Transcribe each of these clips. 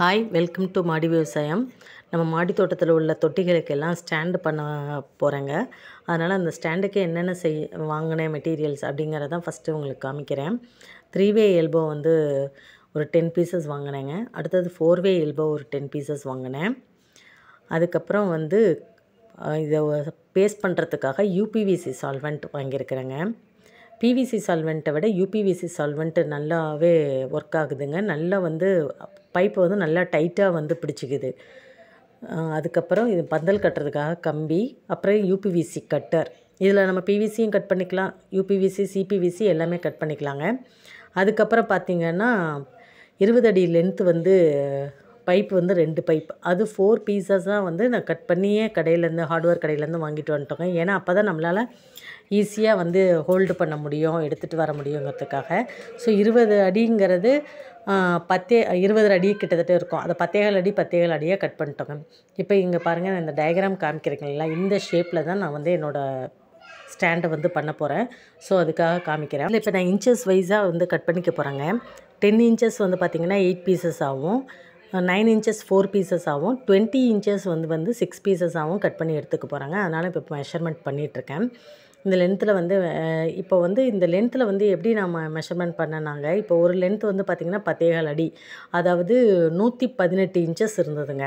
hi welcome to மாடி விவசாயம் நம்ம மாடி தோட்டத்தில் உள்ள தொட்டிகளுக்கெல்லாம் ஸ்டாண்டு பண்ண போகிறேங்க அதனால் அந்த ஸ்டாண்டுக்கு என்னென்ன செய் வாங்கின மெட்டீரியல்ஸ் அப்படிங்கிறதான் ஃபஸ்ட்டு உங்களுக்கு காமிக்கிறேன் த்ரீ வே எல்போ வந்து ஒரு டென் பீசஸ் வாங்கினேங்க அடுத்தது ஃபோர் வே எல்போ ஒரு டென் பீசஸ் வாங்கினேன் அதுக்கப்புறம் வந்து இதை பேஸ்ட் பண்ணுறதுக்காக யூபிவிசி சால்வெண்ட் வாங்கியிருக்கிறேங்க பிவிசி சால்வெண்ட்டை விட யூபிவிசி சால்வெண்ட்டு நல்லாவே ஒர்க் ஆகுதுங்க நல்லா வந்து பைப்பை வந்து நல்லா டைட்டாக வந்து பிடிச்சிக்குது அதுக்கப்புறம் இது பந்தல் கட்டுறதுக்காக கம்பி அப்புறம் யூபிவிசி கட்டர் இதில் நம்ம பிவிசியும் கட் பண்ணிக்கலாம் யூபிவிசி சிபிவிசி எல்லாமே கட் பண்ணிக்கலாங்க அதுக்கப்புறம் பார்த்திங்கன்னா இருபது அடி லென்த்து வந்து பைப் வந்து ரெண்டு பைப் அது ஃபோர் பீஸஸ் தான் வந்து நான் கட் பண்ணியே கடையிலேருந்து ஹார்ட்வேர் கடையிலேருந்து வாங்கிட்டு வந்துட்டோங்க ஏன்னா அப்போ தான் நம்மளால் ஈஸியாக வந்து ஹோல்டு பண்ண முடியும் எடுத்துகிட்டு வர முடியுங்கிறதுக்காக ஸோ இருபது அடிங்கிறது பத்தே இருபது அடி கிட்டத்தட்ட இருக்கும் அதை பத்தேகால் அடி பத்தேகால் அடியாக கட் பண்ணிட்டோங்க இப்போ இங்கே பாருங்கள் நான் இந்த டயக்ராம் காமிக்கிறீங்களா இந்த ஷேப்பில் தான் நான் வந்து என்னோடய ஸ்டாண்டை வந்து பண்ண போகிறேன் ஸோ அதுக்காக காமிக்கிறேன் இப்போ நான் இன்ச்சஸ் வைஸாக வந்து கட் பண்ணிக்க போகிறேங்க டென் இன்ச்சஸ் வந்து பார்த்திங்கன்னா எயிட் பீசஸ் ஆகும் நைன் இன்ச்சஸ் ஃபோர் பீசஸ் ஆகும் டுவெண்ட்டி இன்ச்சஸ் வந்து வந்து சிக்ஸ் பீசஸாகவும் கட் பண்ணி எடுத்துக்க போகிறாங்க அதனால் இப்போ மெஷர்மெண்ட் பண்ணிகிட்ருக்கேன் இந்த லென்த்தில் வந்து இப்போ வந்து இந்த லென்த்தில் வந்து எப்படி நம்ம மெஷர்மெண்ட் பண்ணனாங்க இப்போ ஒரு லென்த் வந்து பார்த்திங்கன்னா பத்தேகால் அடி அதாவது நூற்றி பதினெட்டு இன்ச்சஸ் இருந்ததுங்க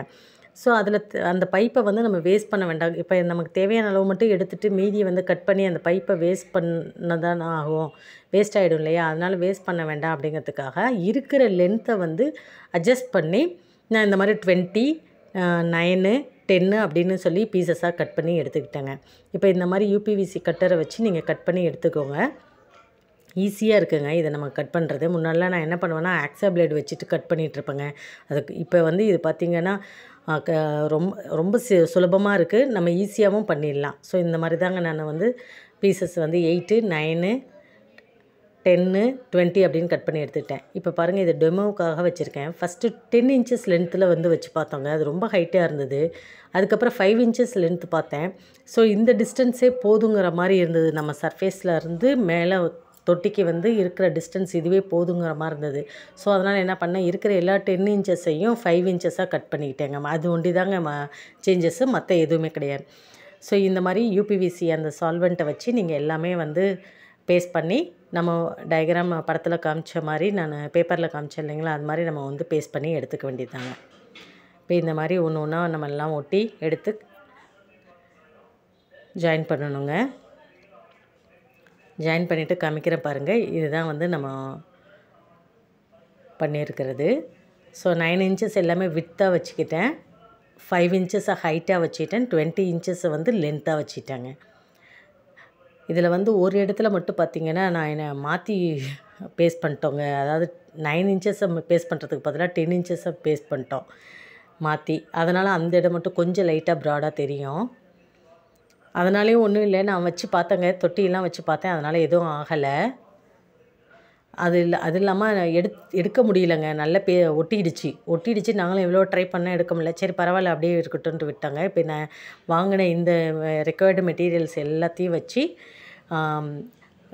ஸோ அதில் அந்த பைப்பை வந்து நம்ம வேஸ்ட் பண்ண வேண்டாம் இப்போ நமக்கு தேவையான அளவு மட்டும் எடுத்துகிட்டு மீதியை வந்து கட் பண்ணி அந்த பைப்பை வேஸ்ட் பண்ணதான் ஆகும் வேஸ்ட் ஆகிடும் இல்லையா அதனால் வேஸ்ட் பண்ண வேண்டாம் அப்படிங்கிறதுக்காக இருக்கிற லென்த்தை வந்து அட்ஜஸ்ட் பண்ணி நான் இந்த மாதிரி டுவெண்ட்டி நைனு டென்னு அப்படின்னு சொல்லி பீசஸாக கட் பண்ணி எடுத்துக்கிட்டேங்க இப்போ இந்த மாதிரி யூபிவிசி கட்டரை வச்சு நீங்கள் கட் பண்ணி எடுத்துக்கோங்க ஈஸியாக இருக்குங்க இதை நம்ம கட் பண்ணுறது முன்னாடிலாம் நான் என்ன பண்ணுவேன்னா ஆக்சா பிளேடு வச்சுட்டு கட் பண்ணிகிட்ருப்பேங்க அதுக்கு இப்போ வந்து இது பார்த்திங்கன்னா க ரொம்ப ரொம்ப சு சுலபமாக இருக்குது நம்ம ஈஸியாகவும் பண்ணிடலாம் ஸோ இந்த மாதிரி தாங்க நான் வந்து பீசஸ் வந்து எயிட்டு நைனு டென்னு டுவெண்ட்டி அப்படின்னு கட் பண்ணி எடுத்துட்டேன் இப்போ பாருங்கள் இது டெமோவுக்காக வச்சுருக்கேன் ஃபஸ்ட்டு டென் இன்ச்சஸ் லென்த்தில் வந்து வச்சு பார்த்தோங்க அது ரொம்ப ஹைட்டாக இருந்தது அதுக்கப்புறம் ஃபைவ் இன்ச்சஸ் லென்த்து பார்த்தேன் ஸோ இந்த டிஸ்டன்ஸே போதுங்கிற மாதிரி இருந்தது நம்ம சர்ஃபேஸில் இருந்து மேலே தொட்டிக்கு வந்து இருக்கிற டிஸ்டன்ஸ் இதுவே போதுங்கிற மாதிரி இருந்தது ஸோ அதனால் என்ன பண்ணேன் இருக்கிற எல்லா டென் இன்ச்சஸையும் ஃபைவ் இன்ச்சஸாக கட் பண்ணிக்கிட்டேங்க அது ஒண்டி தாங்க ம சேஞ்சஸ்ஸு மற்ற எதுவுமே கிடையாது ஸோ இந்த மாதிரி யூபிவிசி அந்த சால்வெண்ட்டை வச்சு நீங்கள் எல்லாமே வந்து பேஸ்ட் பண்ணி நம்ம டயக்ராம் படத்தில் காமிச்ச மாதிரி நான் பேப்பரில் காமிச்சேன் இல்லைங்களா அது மாதிரி நம்ம வந்து பேஸ்ட் பண்ணி எடுத்துக்க வேண்டியதாங்க இப்போ இந்த மாதிரி ஒன்று ஒன்றா நம்ம எல்லாம் ஒட்டி எடுத்து ஜாயின் பண்ணணுங்க ஜாயின் பண்ணிவிட்டு காமிக்கிறேன் பாருங்கள் இதுதான் வந்து நம்ம பண்ணியிருக்கிறது ஸோ நைன் இன்ச்சஸ் எல்லாமே வித்தாக வச்சுக்கிட்டேன் ஃபைவ் இன்ச்சஸை ஹைட்டாக வச்சுட்டேன் டுவெண்ட்டி இன்ச்சஸை வந்து லென்த்தாக வச்சுட்டாங்க இதில் வந்து ஒரு இடத்துல மட்டும் பார்த்திங்கன்னா நான் என்னை மாற்றி பேஸ் பண்ணிட்டோங்க அதாவது நைன் இன்ச்சஸை பேஸ் பண்ணுறதுக்கு பதிலாக டென் இன்ச்சஸை பேஸ்ட் பண்ணிட்டோம் மாற்றி அதனால் அந்த இடம் மட்டும் கொஞ்சம் லைட்டாக ப்ராடாக தெரியும் அதனாலேயும் ஒன்றும் இல்லை நான் வச்சு பார்த்தேங்க தொட்டியெல்லாம் வச்சு பார்த்தேன் அதனால் எதுவும் ஆகலை அது இல்லை அது இல்லாமல் எடுத் எடுக்க முடியலங்க நல்ல பே ஒட்டிடுச்சு ஒட்டிடுச்சு நாங்களும் எவ்வளோ ட்ரை பண்ணால் எடுக்க முடியல சரி பரவாயில்ல அப்படியே இருக்கட்டும்ட்டு விட்டாங்க இப்போ நான் வாங்கின இந்த ரெக்கவர்டு மெட்டீரியல்ஸ் எல்லாத்தையும் வச்சு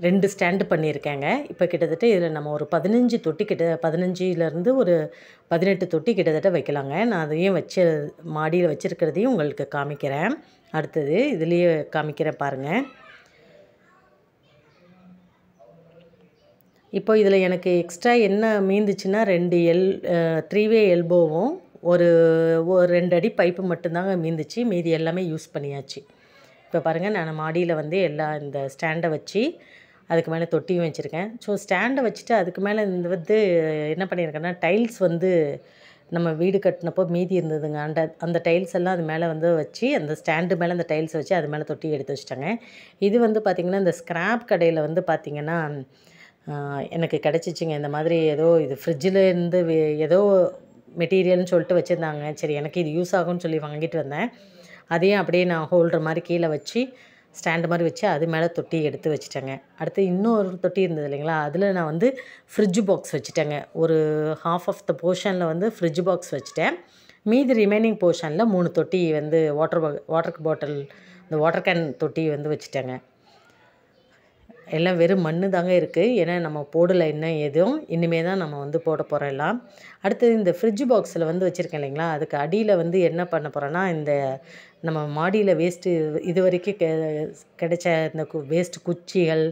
ரெண்டு ஸ்டாண்டு பண்ணியிருக்கேங்க இப்போ கிட்டத்தட்ட இதில் நம்ம ஒரு பதினஞ்சு தொட்டி கிட்ட பதினஞ்சுலேருந்து ஒரு பதினெட்டு தொட்டி கிட்டத்தட்ட வைக்கலாங்க நான் அதையும் வச்சு மாடியில் வச்சுருக்கிறதையும் உங்களுக்கு காமிக்கிறேன் அடுத்தது இதுலேயே காமிக்கிறேன் பாருங்கள் இப்போ இதில் எனக்கு எக்ஸ்ட்ரா என்ன மீந்துச்சுன்னா ரெண்டு எல் த்ரீவே எல்போவும் ஒரு ஒரு ரெண்டு அடி பைப்பு மட்டும்தாங்க மீந்துச்சு மீதி எல்லாமே யூஸ் பண்ணியாச்சு இப்போ பாருங்கள் நான் மாடியில் வந்து எல்லா இந்த ஸ்டாண்டை வச்சு அதுக்கு மேலே தொட்டியும் வச்சுருக்கேன் ஸோ ஸ்டாண்டை வச்சுட்டு அதுக்கு மேலே இந்த வந்து என்ன பண்ணியிருக்கேன்னா டைல்ஸ் வந்து நம்ம வீடு கட்டினப்போ மீதி இருந்ததுங்க அந்த அந்த டைல்ஸ் எல்லாம் அது மேலே வந்து வச்சு அந்த ஸ்டாண்டு மேலே அந்த டைல்ஸ் வச்சு அது மேலே தொட்டி எடுத்து வச்சிட்டாங்க இது வந்து பார்த்திங்கன்னா இந்த ஸ்க்ராப் கடையில் வந்து பார்த்திங்கன்னா எனக்கு கிடச்சிச்சிங்க இந்த மாதிரி ஏதோ இது ஃப்ரிட்ஜில் இருந்து ஏதோ மெட்டீரியல்னு சொல்லிட்டு வச்சுருந்தாங்க சரி எனக்கு இது யூஸ் ஆகும்னு சொல்லி வாங்கிட்டு வந்தேன் அதையும் அப்படியே நான் ஹோல்டர் மாதிரி கீழே வச்சு ஸ்டாண்டு மாதிரி வச்சு அது மேலே தொட்டி எடுத்து வச்சுட்டேங்க அடுத்து இன்னொரு தொட்டி இருந்தது இல்லைங்களா அதில் நான் வந்து ஃப்ரிட்ஜ் பாக்ஸ் வச்சுட்டேங்க ஒரு ஹாஃப் ஆஃப் த போர்ஷனில் வந்து ஃப்ரிட்ஜ் பாக்ஸ் வச்சுட்டேன் மீதி ரிமைனிங் போர்ஷனில் மூணு தொட்டி வந்து வாட்டர் வாட்டர் பாட்டில் இந்த வாட்டர் கேன் தொட்டி வந்து வச்சுட்டேங்க எல்லாம் வெறும் மண் தாங்க இருக்குது ஏன்னா நம்ம போடலை இன்னும் எதுவும் இனிமே தான் நம்ம வந்து போட போகிறோம் எல்லாம் அடுத்தது இந்த ஃப்ரிட்ஜ் பாக்ஸில் வந்து வச்சுருக்கேன் இல்லைங்களா அதுக்கு அடியில் வந்து என்ன பண்ண போகிறோன்னா இந்த நம்ம மாடியில் வேஸ்ட்டு இது வரைக்கும் கிடைச்ச இந்த வேஸ்ட்டு குச்சிகள்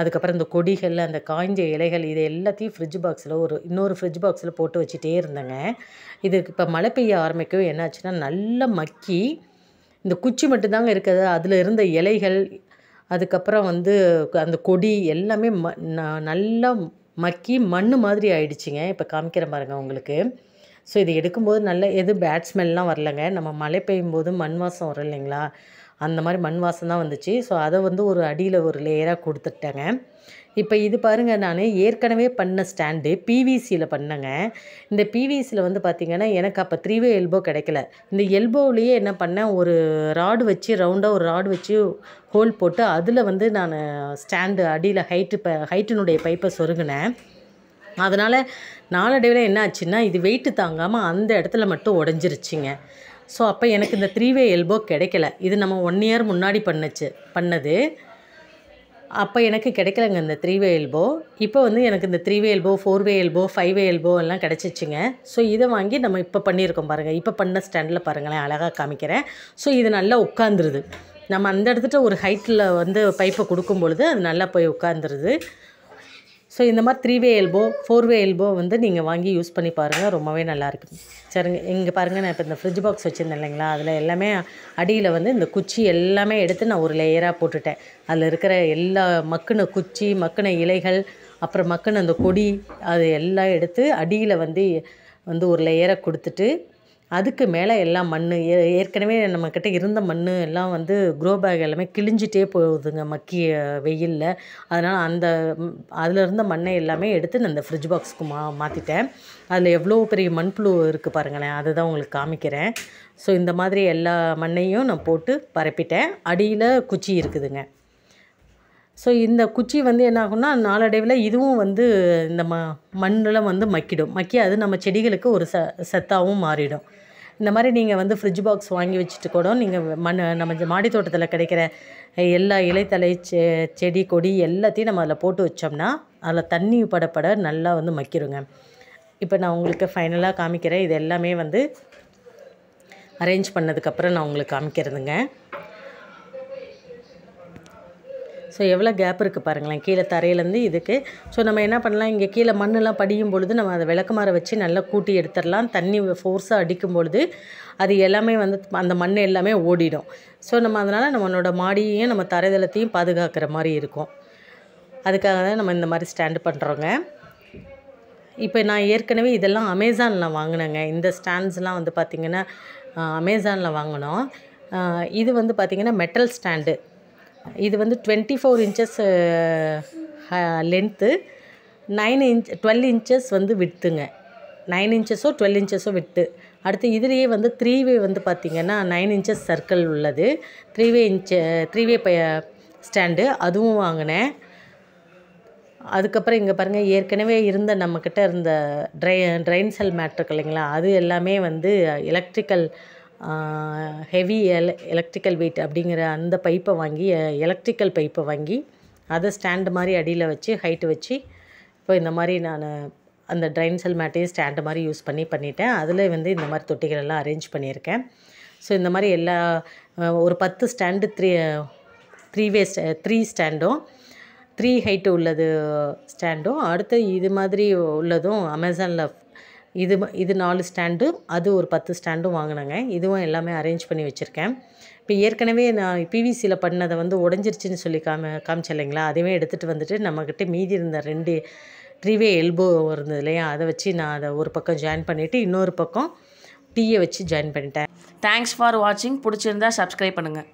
அதுக்கப்புறம் இந்த கொடிகள் அந்த காய்ஞ்ச இலைகள் இது எல்லாத்தையும் ஃப்ரிட்ஜ் பாக்ஸில் ஒரு இன்னொரு ஃப்ரிட்ஜ் பாக்ஸில் போட்டு வச்சுட்டே இருந்தேங்க இதுக்கு இப்போ மழை பெய்ய ஆரம்பிக்கும் என்னாச்சுன்னா நல்லா மக்கி இந்த குச்சி மட்டும்தாங்க இருக்கிறது அதில் இருந்த இலைகள் அதுக்கப்புறம் வந்து அந்த கொடி எல்லாமே ம ந நல்லா மக்கி மண் மாதிரி ஆயிடுச்சுங்க இப்போ காமிக்கிற பாருங்க உங்களுக்கு ஸோ இது எடுக்கும்போது நல்ல எதுவும் பேட் ஸ்மெல்லாம் வரலங்க நம்ம மழை பெய்யும்போது மண் வாசம் வரும் இல்லைங்களா அந்த மாதிரி மண் வாசம் தான் வந்துச்சு ஸோ அதை வந்து ஒரு அடியில் ஒரு லேயராக கொடுத்துட்டேங்க இப்போ இது பாருங்கள் நான் ஏற்கனவே பண்ண ஸ்டாண்டு பிவிசியில் பண்ணேங்க இந்த பிவிசியில் வந்து பார்த்திங்கன்னா எனக்கு அப்போ த்ரீவே எல்போ கிடைக்கல இந்த எல்போவிலையே என்ன பண்ணேன் ஒரு ராடு வச்சு ரவுண்டாக ஒரு ராடு வச்சு ஹோல் போட்டு அதில் வந்து நான் ஸ்டாண்டு அடியில் ஹைட்டு ப ஹைட்டினுடைய பைப்பை சொருகினேன் அதனால் நாளடைவில் என்ன ஆச்சுன்னா இது வெயிட்டு தாங்காமல் அந்த இடத்துல மட்டும் உடஞ்சிருச்சிங்க ஸோ அப்போ எனக்கு இந்த த்ரீ வே எல்போ கிடைக்கல இது நம்ம ஒன் இயர் முன்னாடி பண்ணுச்சு பண்ணது அப்போ எனக்கு கிடைக்கலங்க இந்த த்ரீ வே எல்போ இப்போ வந்து எனக்கு இந்த three way elbow four way elbow five way elbow எல்லாம் கிடச்சிச்சிங்க ஸோ இதை வாங்கி நம்ம இப்போ பண்ணியிருக்கோம் பாருங்கள் இப்போ பண்ண ஸ்டாண்டில் பாருங்களேன் அழகாக காமிக்கிறேன் ஸோ இது நல்லா உட்காந்துருது நம்ம அந்த இடத்துட்ட ஒரு ஹைட்டில் வந்து பைப்பை கொடுக்கும் பொழுது அது நல்லா போய் உட்காந்துருது ஸோ இந்த மாதிரி three way elbow four way elbow வந்து நீங்கள் வாங்கி யூஸ் பண்ணி பாருங்கள் ரொம்பவே நல்லாயிருக்கு சரிங்க இங்கே பாருங்கள் நான் இப்போ இந்த ஃப்ரிட்ஜ் பாக்ஸ் வச்சுருந்தேன் இல்லைங்களா அதில் எல்லாமே அடியில் வந்து இந்த குச்சி எல்லாமே எடுத்து நான் ஒரு லேயராக போட்டுட்டேன் அதில் இருக்கிற எல்லா மக்குன குச்சி மக்குன இலைகள் அப்புறம் மக்குன அந்த கொடி அது எல்லாம் எடுத்து அடியில் வந்து வந்து ஒரு லேயரை கொடுத்துட்டு அதுக்கு மேலே எல்லாம் மண் ஏ ஏற்கனவே நம்மக்கிட்ட இருந்த மண் எல்லாம் வந்து க்ரோ பேக் எல்லாமே கிழிஞ்சிட்டே போகுதுங்க மக்கிய வெயிலில் அதனால் அந்த அதில் இருந்த மண்ணை எல்லாமே எடுத்து நான் இந்த ஃப்ரிட்ஜ் பாக்ஸுக்கு மா மாற்றிட்டேன் அதில் எவ்வளோ பெரிய மண்புழு இருக்குது பாருங்களேன் அதை தான் உங்களுக்கு காமிக்கிறேன் ஸோ இந்த மாதிரி எல்லா மண்ணையும் நான் போட்டு பரப்பிட்டேன் அடியில் குச்சி இருக்குதுங்க ஸோ இந்த குச்சி வந்து என்ன ஆகும்னா நாளடைவில் இதுவும் வந்து இந்த ம மண்ணில் வந்து மக்கிடும் மக்கி அது நம்ம செடிகளுக்கு ஒரு ச சத்தாகவும் மாறிடும் இந்த மாதிரி நீங்கள் வந்து ஃப்ரிட்ஜ் பாக்ஸ் வாங்கி வச்சுட்டு கூட நீங்கள் மண் நம்ம மாடி தோட்டத்தில் கிடைக்கிற எல்லா இலைத்தலை செ செடி கொடி எல்லாத்தையும் நம்ம அதில் போட்டு வச்சோம்னா அதில் தண்ணி படப்பட நல்லா வந்து மக்கிருங்க இப்போ நான் உங்களுக்கு ஃபைனலாக காமிக்கிறேன் இது எல்லாமே வந்து அரேஞ்ச் பண்ணதுக்கப்புறம் நான் உங்களுக்கு காமிக்கிறதுங்க ஸோ எவ்வளோ கேப் இருக்குது பாருங்களேன் கீழே தரையிலேருந்து இதுக்கு ஸோ நம்ம என்ன பண்ணலாம் இங்கே கீழே மண்ணெலாம் படியும் பொழுது நம்ம அதை விளக்குமாற வச்சு நல்லா கூட்டி எடுத்துடலாம் தண்ணி ஃபோர்ஸாக அடிக்கும் பொழுது அது எல்லாமே வந்து அந்த மண் எல்லாமே ஓடிடும் ஸோ நம்ம அதனால் நம்மளோட மாடியையும் நம்ம தரைதளத்தையும் பாதுகாக்கிற மாதிரி இருக்கும் அதுக்காக தான் நம்ம இந்த மாதிரி ஸ்டாண்டு பண்ணுறோங்க இப்போ நான் ஏற்கனவே இதெல்லாம் அமேசானில் வாங்கினேங்க இந்த ஸ்டாண்ட்ஸ்லாம் வந்து பார்த்திங்கன்னா அமேசானில் வாங்கினோம் இது வந்து பார்த்திங்கன்னா மெட்டல் ஸ்டாண்டு இது வந்து twenty four inches length nine inch twelve inches வந்து விட்டுங்க நைன் இன்ச்சஸோ டுவெல் இன்ச்சஸோ விட்டு அடுத்து இதுலேயே வந்து த்ரீ வே வந்து பார்த்திங்கன்னா நைன் இன்ச்சஸ் சர்க்கிள் உள்ளது three way inch three way ப ஸ்டாண்டு அதுவும் வாங்கினேன் அதுக்கப்புறம் இங்கே பாருங்கள் ஏற்கனவே இருந்த நம்மக்கிட்ட இருந்த ட்ரை ட்ரைன் செல் மேட்ருக்கு இல்லைங்களா அது எல்லாமே வந்து எலக்ட்ரிக்கல் ஹெவி எல எலக்ட்ரிக்கல் வெயிட் அப்படிங்கிற அந்த பைப்பை வாங்கி எலக்ட்ரிக்கல் பைப்பை வாங்கி அதை ஸ்டாண்டு மாதிரி அடியில் வச்சு ஹைட்டு வச்சு இப்போ இந்த மாதிரி நான் அந்த ட்ரைன் செல் மேட்டையும் ஸ்டாண்டு மாதிரி யூஸ் பண்ணி பண்ணிட்டேன் அதில் வந்து இந்த மாதிரி தொட்டிகள் எல்லாம் அரேஞ்ச் பண்ணியிருக்கேன் ஸோ இந்த மாதிரி எல்லா ஒரு பத்து stand three three way three ஸ்டாண்டும் த்ரீ ஹைட்டு உள்ளது ஸ்டாண்டும் அடுத்து இது மாதிரி உள்ளதும் அமேசானில் இது இது நாலு ஸ்டாண்டு அது ஒரு பத்து ஸ்டாண்டும் வாங்கினேங்க இதுவும் எல்லாமே அரேஞ்ச் பண்ணி வச்சுருக்கேன் இப்போ ஏற்கனவே நான் பிவிசியில் பண்ணதை வந்து உடஞ்சிருச்சுன்னு சொல்லி காம காமிச்சேன் இல்லைங்களா அதையுமே எடுத்துகிட்டு வந்துட்டு நம்மக்கிட்ட மீதி இருந்த ரெண்டு ட்ரீவே எல்போ இருந்தது இல்லையா அதை வச்சு நான் அதை ஒரு பக்கம் ஜாயின் பண்ணிவிட்டு இன்னொரு பக்கம் டீயை வச்சு ஜாயின் பண்ணிட்டேன் தேங்க்ஸ் ஃபார் வாட்சிங் பிடிச்சிருந்தா சப்ஸ்கிரைப் பண்ணுங்கள்